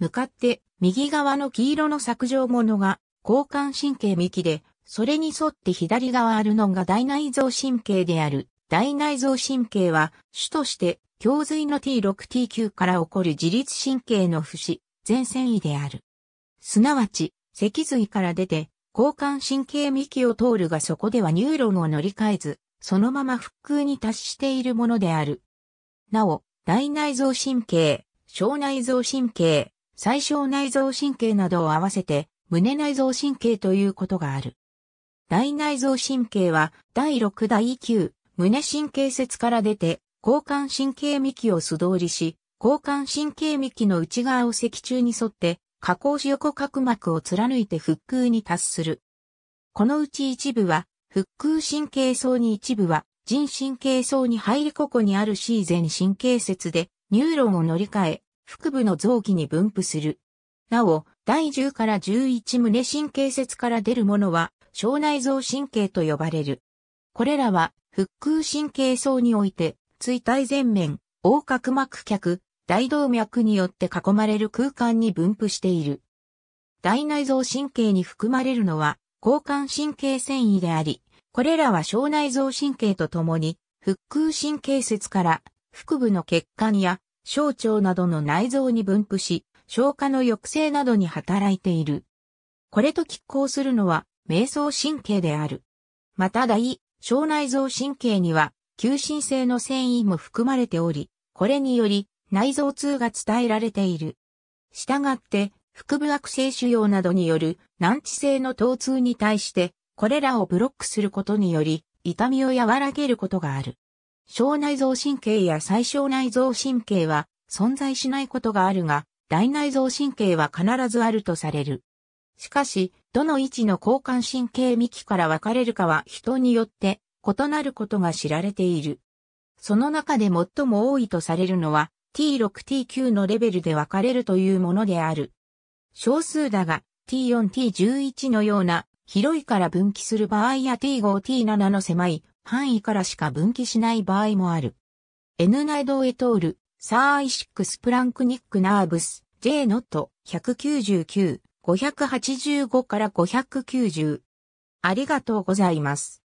向かって右側の黄色の削除物が交換神経幹で、それに沿って左側あるのが大内臓神経である。大内臓神経は主として胸髄の T6T9 から起こる自律神経の不死、前線位である。すなわち、脊髄から出て、交換神経幹を通るがそこではニューロンを乗り換えず、そのまま腹腔に達しているものである。なお、大内臓神経、小内臓神経、最小内臓神経などを合わせて、胸内臓神経ということがある。大内臓神経は、第6第9、胸神経節から出て、交換神経幹を素通りし、交換神経幹の内側を脊柱に沿って、下工。し横隔膜を貫いて腹腔に達する。このうち一部は、腹腔神経層に一部は、人神経層に入りここにある C 全神経節で、ニューロンを乗り換え、腹部の臓器に分布する。なお、第10から11胸神経節から出るものは、小内臓神経と呼ばれる。これらは、腹腔神経層において、椎体前面、横隔膜脚、大動脈によって囲まれる空間に分布している。大内臓神経に含まれるのは、交換神経繊維であり、これらは小内臓神経とともに、腹腔神経節から、腹部の血管や小腸などの内臓に分布し、消化の抑制などに働いている。これと拮抗するのは、瞑想神経である。また大、小内臓神経には、求心性の繊維も含まれており、これにより、内臓痛が伝えられている。したがって、腹部悪性腫瘍などによる難治性の疼痛に対して、これらをブロックすることにより、痛みを和らげることがある。小内臓神経や最小内臓神経は存在しないことがあるが、大内臓神経は必ずあるとされる。しかし、どの位置の交換神経幹から分かれるかは人によって異なることが知られている。その中で最も多いとされるのは T6、T9 のレベルで分かれるというものである。少数だが T4、T11 のような広いから分岐する場合や T5、T7 の狭い範囲からしか分岐しない場合もある。N ドエトール、サーイシックスプランクニックナーブス、J ノット199、585から590。ありがとうございます。